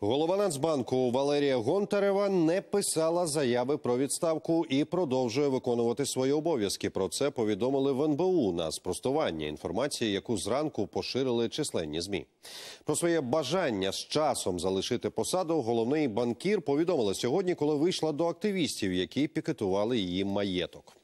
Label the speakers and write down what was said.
Speaker 1: Голова Нацбанку Валерія Гонтарева не писала заяви про відставку і продовжує виконувати свої обов'язки. Про це повідомили в НБУ на спростування інформації, яку зранку поширили численні змі. Про своє бажання з часом залишити посаду. Головний банкір повідомила сьогодні, коли вийшла до активістів, які пікетували її маєток.